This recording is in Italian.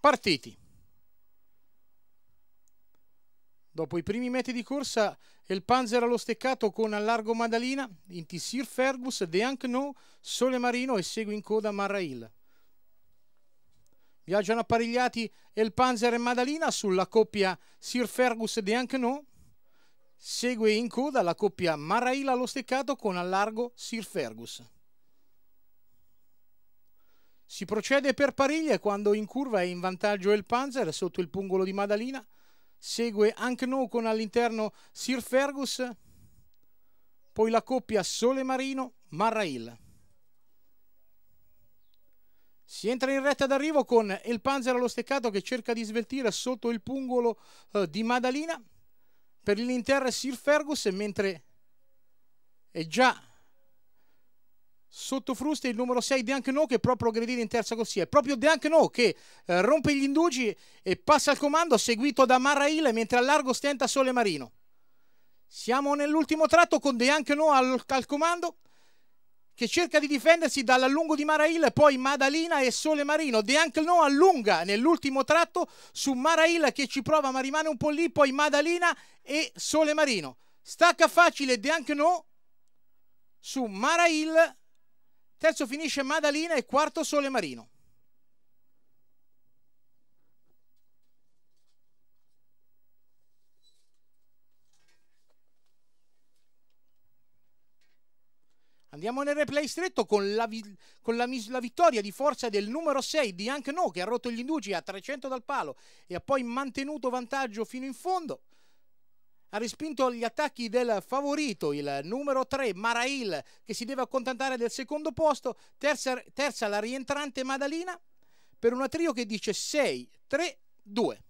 Partiti. Dopo i primi metri di corsa, il Panzer allo steccato con allargo Madalina, in Tissir Fergus, De Ancno, Sole Marino e segue in coda Marrail. Viaggiano apparegliati El Panzer e Madalina sulla coppia Sir Fergus e De Ancno. Segue in coda la coppia Marrail allo steccato con allargo Sir Fergus. Si procede per Pariglia quando in curva è in vantaggio il Panzer sotto il pungolo di Madalina. Segue anche No con all'interno Sir Fergus. Poi la coppia Sole Marino Marrail. Si entra in retta d'arrivo con il Panzer allo steccato che cerca di sveltire sotto il pungolo eh, di Madalina. Per l'Inter Sir Fergus mentre è già Sotto Frusta il numero 6 Deankno che può progredire in terza corsia. È proprio Deankno che eh, rompe gli indugi e passa al comando seguito da Marrail mentre al largo stenta Sole Marino. Siamo nell'ultimo tratto con Deankno al, al comando che cerca di difendersi dall'allungo di Marail, poi Madalina e Sole Marino. De Anclno allunga nell'ultimo tratto su Marail che ci prova ma rimane un po' lì, poi Madalina e Sole Marino. Stacca facile De Anclno su Marail Terzo finisce Madalina e quarto Sole Marino. Andiamo nel replay stretto con, la, vi con la, la, vittoria di forza del numero 6 di Ank No che ha rotto gli indugi a 300 dal palo e ha poi mantenuto vantaggio fino in fondo ha respinto gli attacchi del favorito, il numero 3 Marail che si deve accontentare del secondo posto, terza, terza la rientrante Madalina per una trio che dice 6-3-2.